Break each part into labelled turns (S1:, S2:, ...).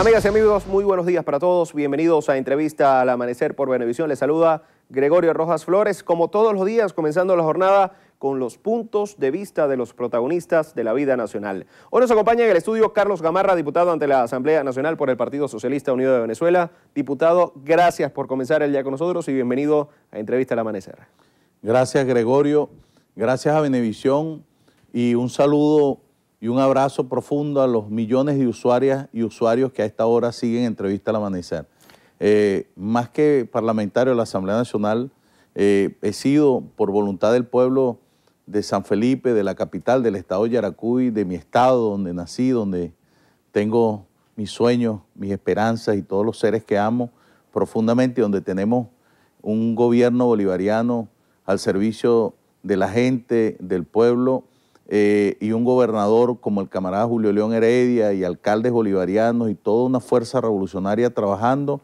S1: Amigas y amigos, muy buenos días para todos. Bienvenidos a Entrevista al Amanecer por Benevisión. Les saluda Gregorio Rojas Flores. Como todos los días, comenzando la jornada con los puntos de vista de los protagonistas de la vida nacional. Hoy nos acompaña en el estudio Carlos Gamarra, diputado ante la Asamblea Nacional por el Partido Socialista Unido de Venezuela. Diputado, gracias por comenzar el día con nosotros y bienvenido a Entrevista al Amanecer.
S2: Gracias, Gregorio. Gracias a Benevisión y un saludo y un abrazo profundo a los millones de usuarias y usuarios que a esta hora siguen Entrevista al Amanecer. Eh, más que parlamentario de la Asamblea Nacional, eh, he sido por voluntad del pueblo de San Felipe, de la capital del estado de Yaracuy, de mi estado donde nací, donde tengo mis sueños, mis esperanzas y todos los seres que amo profundamente, donde tenemos un gobierno bolivariano al servicio de la gente, del pueblo eh, y un gobernador como el camarada Julio León Heredia y alcaldes bolivarianos y toda una fuerza revolucionaria trabajando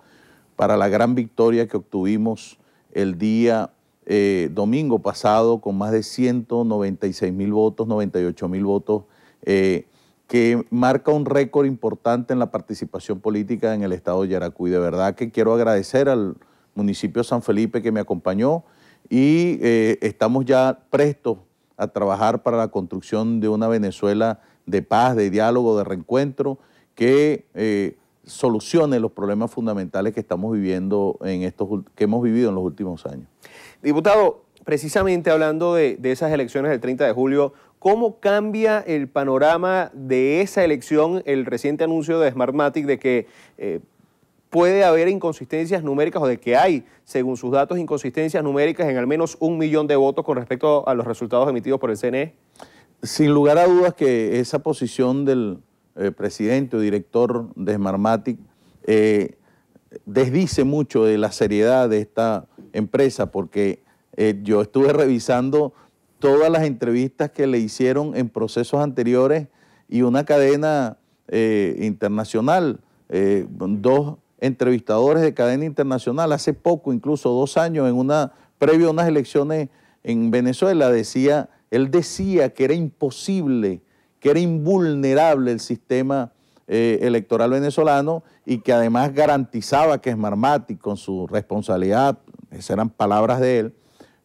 S2: para la gran victoria que obtuvimos el día eh, domingo pasado con más de 196 mil votos, 98 mil votos, eh, que marca un récord importante en la participación política en el estado de Yaracuy. De verdad que quiero agradecer al municipio San Felipe que me acompañó y estamos ya prestos a trabajar para la construcción de una Venezuela de paz, de diálogo, de reencuentro, que eh, solucione los problemas fundamentales que estamos viviendo en estos que hemos vivido en los últimos años.
S1: Diputado, precisamente hablando de, esas elecciones del 30 de julio, ¿cómo cambia el panorama de esa elección el reciente anuncio de Smartmatic de que eh, puede haber inconsistencias numéricas o de que hay, según sus datos, inconsistencias numéricas en al menos un millón de votos con respecto a los resultados emitidos por el CNE?
S2: Sin lugar a dudas que esa posición del eh, presidente o director de Smartmatic eh, desdice mucho de la seriedad de esta empresa porque eh, yo estuve revisando todas las entrevistas que le hicieron en procesos anteriores y una cadena internacional, dos entrevistadores de cadena internacional. Hace poco, incluso dos años, en una, previo a unas elecciones en Venezuela, decía, él decía que era imposible, que era invulnerable el sistema eh, electoral venezolano y que además garantizaba que Smarmati, con su responsabilidad, esas eran palabras de él,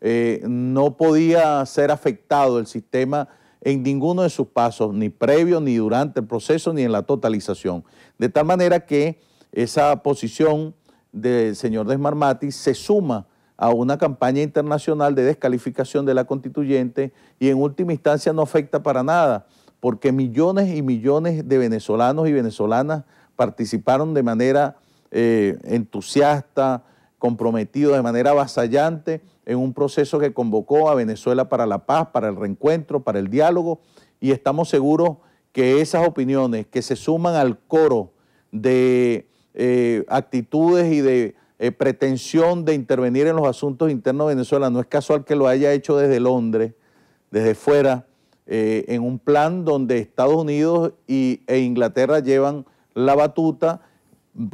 S2: eh, no podía ser afectado el sistema en ninguno de sus pasos, ni previo, ni durante el proceso, ni en la totalización. De tal manera que esa posición del señor Desmarmati se suma a una campaña internacional de descalificación de la constituyente y en última instancia no afecta para nada, porque millones y millones de venezolanos y venezolanas participaron de manera eh, entusiasta, comprometido, de manera avasallante en un proceso que convocó a Venezuela para la paz, para el reencuentro, para el diálogo, y estamos seguros que esas opiniones que se suman al coro de eh, actitudes y de eh, pretensión de intervenir en los asuntos internos de Venezuela. No es casual que lo haya hecho desde Londres, desde fuera, eh, en un plan donde Estados Unidos e Inglaterra llevan la batuta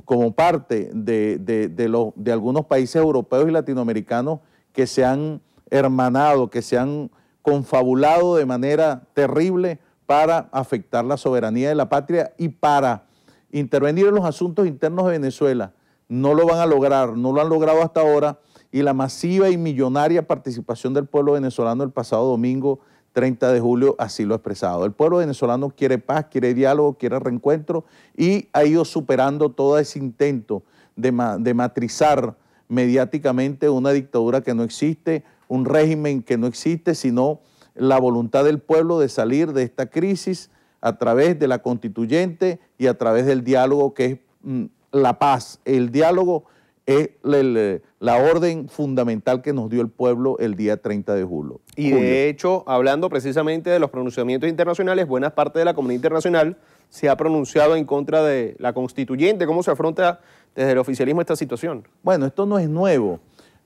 S2: como parte de, de algunos países europeos y latinoamericanos que se han hermanado, que se han confabulado de manera terrible para afectar la soberanía de la patria y para intervenir en los asuntos internos de Venezuela. No lo van a lograr, no lo han logrado hasta ahora y la masiva y millonaria participación del pueblo venezolano el pasado domingo 30 de julio así lo ha expresado. El pueblo venezolano quiere paz, quiere diálogo, quiere reencuentro y ha ido superando todo ese intento de, matrizar mediáticamente una dictadura que no existe, un régimen que no existe, sino la voluntad del pueblo de salir de esta crisis a través de la constituyente y a través del diálogo que es mm, la paz. El diálogo es la, orden fundamental que nos dio el pueblo el día 30 de julio. Y de
S1: hecho, hablando precisamente de los pronunciamientos internacionales, buena parte de la comunidad internacional se ha pronunciado en contra de la constituyente. ¿Cómo se afronta desde el oficialismo esta situación?
S2: Bueno, esto no es nuevo.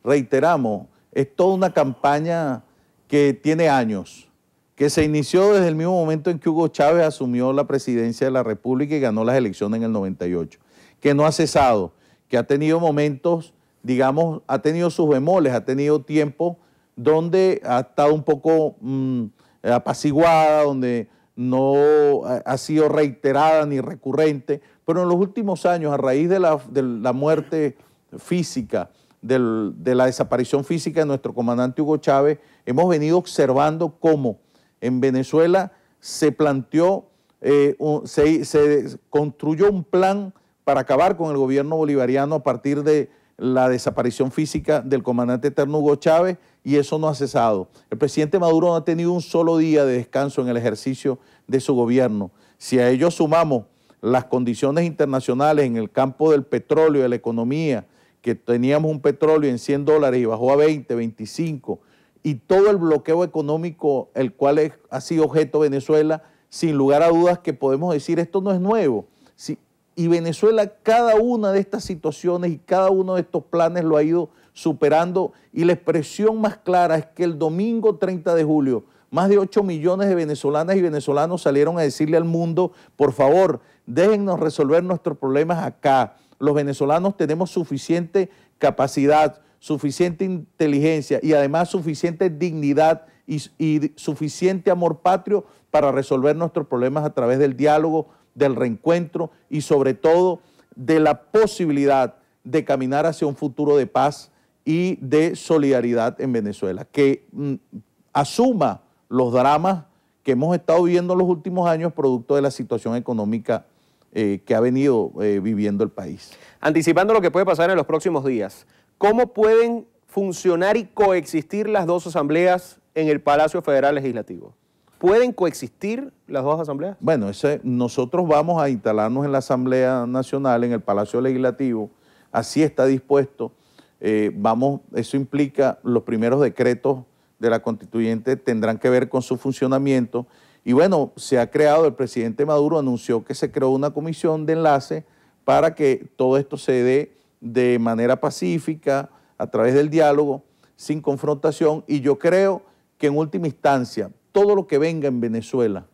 S2: Reiteramos, es toda una campaña que tiene años que se inició desde el mismo momento en que Hugo Chávez asumió la presidencia de la República y ganó las elecciones en el 98, que no ha cesado, que ha tenido momentos, digamos, ha tenido sus bemoles, ha tenido tiempo donde ha estado un poco mm, apaciguada, donde no ha sido reiterada ni recurrente, pero en los últimos años, a raíz de la, muerte física, de la desaparición física de nuestro comandante Hugo Chávez, hemos venido observando cómo en Venezuela se planteó, eh, se, construyó un plan para acabar con el gobierno bolivariano a partir de la desaparición física del comandante eterno Hugo Chávez y eso no ha cesado. El presidente Maduro no ha tenido un solo día de descanso en el ejercicio de su gobierno. Si a ello sumamos las condiciones internacionales en el campo del petróleo, de la economía, que teníamos un petróleo en 100 dólares y bajó a 20, 25, y todo el bloqueo económico el cual ha sido objeto Venezuela, sin lugar a dudas que podemos decir esto no es nuevo. y Venezuela cada una de estas situaciones y cada uno de estos planes lo ha ido superando y la expresión más clara es que el domingo 30 de julio más de 8 millones de venezolanas y venezolanos salieron a decirle al mundo, por favor, déjennos resolver nuestros problemas acá. Los venezolanos tenemos suficiente capacidad, suficiente inteligencia y además suficiente dignidad y, suficiente amor patrio para resolver nuestros problemas a través del diálogo, del reencuentro y sobre todo de la posibilidad de caminar hacia un futuro de paz y de solidaridad en Venezuela, que mm, asuma los dramas que hemos estado viviendo en los últimos años producto de la situación económica
S1: eh, que ha venido eh, viviendo el país. Anticipando lo que puede pasar en los próximos días, ¿Cómo pueden funcionar y coexistir las dos asambleas en el Palacio Federal Legislativo? ¿Pueden coexistir las dos asambleas?
S2: Bueno, nosotros vamos a instalarnos en la Asamblea Nacional, en el Palacio Legislativo, así está dispuesto. Eh, vamos, eso implica los primeros decretos de la constituyente tendrán que ver con su funcionamiento. Y bueno, se ha creado, el presidente Maduro anunció que se creó una comisión de enlace para que todo esto se dé de manera pacífica, a través del diálogo, sin confrontación, y yo creo que en última instancia, todo lo que venga en Venezuela,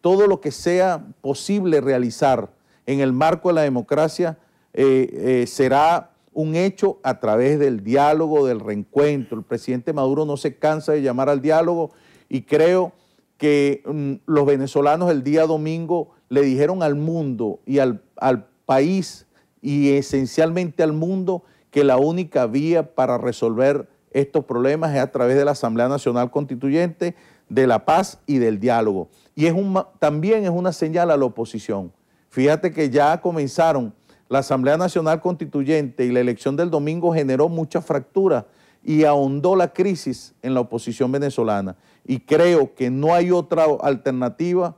S2: todo lo que sea posible realizar en el marco de la democracia, eh, eh, será un hecho a través del diálogo, del reencuentro. El presidente Maduro no se cansa de llamar al diálogo y creo que mm, los venezolanos el día domingo le dijeron al mundo y al, al país y esencialmente al mundo que la única vía para resolver estos problemas es a través de la Asamblea Nacional Constituyente, de la paz y del diálogo. Y es un, también es una señal a la oposición. Fíjate que ya comenzaron la Asamblea Nacional Constituyente y la elección del domingo generó mucha fractura y ahondó la crisis en la oposición venezolana. Y creo que no hay otra alternativa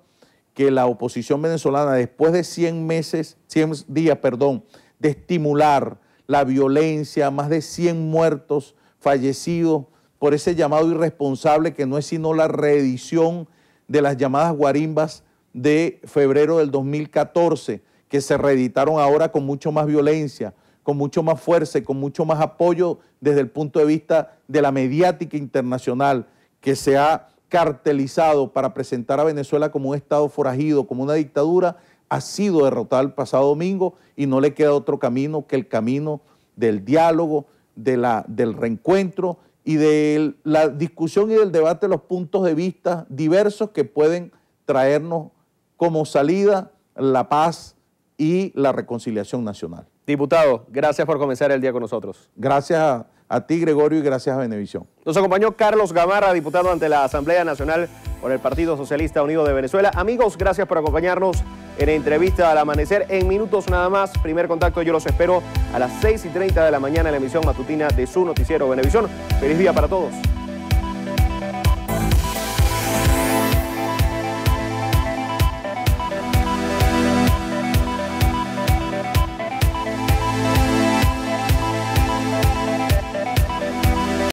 S2: que la oposición venezolana, después de 100 meses, 100 días, perdón, de estimular la violencia, más de 100 muertos, fallecidos, por ese llamado irresponsable que no es sino la reedición de las llamadas guarimbas de febrero del 2014, que se reeditaron ahora con mucho más violencia, con mucho más fuerza y con mucho más apoyo desde el punto de vista de la mediática internacional, que se ha cartelizado para presentar a Venezuela como un Estado forajido, como una dictadura, ha sido derrotado el pasado domingo y no le queda otro camino que el camino del diálogo, de la, del reencuentro y de la discusión y del debate de los puntos de vista diversos que pueden traernos como salida la paz, y la reconciliación nacional.
S1: Diputado, gracias por comenzar el día con
S2: nosotros. Gracias a, ti, Gregorio, y gracias a Benevisión.
S1: Nos acompañó Carlos Gamarra, diputado ante la Asamblea Nacional por el Partido Socialista Unido de Venezuela. Amigos, gracias por acompañarnos en entrevista al amanecer. En minutos nada más, primer contacto, yo los espero a las 6 y 30 de la mañana en la emisión matutina de su noticiero Benevisión. Feliz día para todos.